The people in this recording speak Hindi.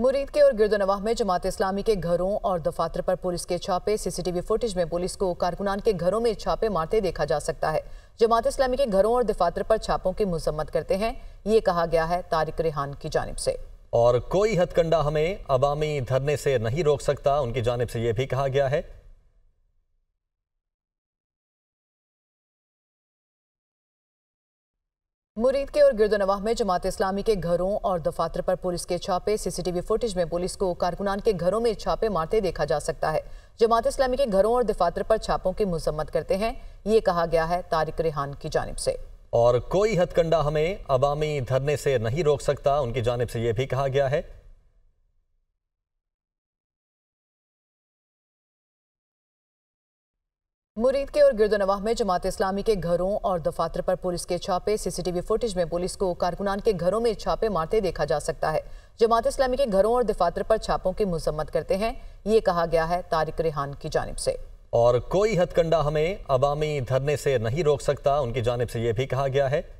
मुरीद के और गिरदनवाह में जमात इस्लामी के घरों और दफातर पर पुलिस के छापे सीसीटीवी फुटेज में पुलिस को कारकुनान के घरों में छापे मारते देखा जा सकता है जमात इस्लामी के घरों और दफातर पर छापों की मजम्मत करते हैं ये कहा गया है तारिक रेहान की जानब से और कोई हथकंडा हमें अवामी धरने से नहीं रोक सकता उनकी जानब से यह भी कहा गया है मुरीद के और गिरदनवाह में जमात इस्लामी के घरों और दफातर पर पुलिस के छापे सीसीटीवी फुटेज में पुलिस को कारकुनान के घरों में छापे मारते देखा जा सकता है जमात इस्लामी के घरों और दफातर पर छापों की मजम्मत करते हैं ये कहा गया है तारिक रेहान की जानब से और कोई हथकंडा हमें अवामी धरने से नहीं रोक सकता उनकी जानब से यह भी कहा गया है मुरीद के और गिरदोनवाह में जमात इस्लामी के घरों और दफातर पर पुलिस के छापे सीसीटीवी फुटेज में पुलिस को कारकुनान के घरों में छापे मारते देखा जा सकता है जमात इस्लामी के घरों और दफातर पर छापों की मजम्मत करते हैं ये कहा गया है तारिक रेहान की जानब से और कोई हथकंडा हमें अवामी धरने से नहीं रोक सकता उनकी जानब से यह भी कहा गया है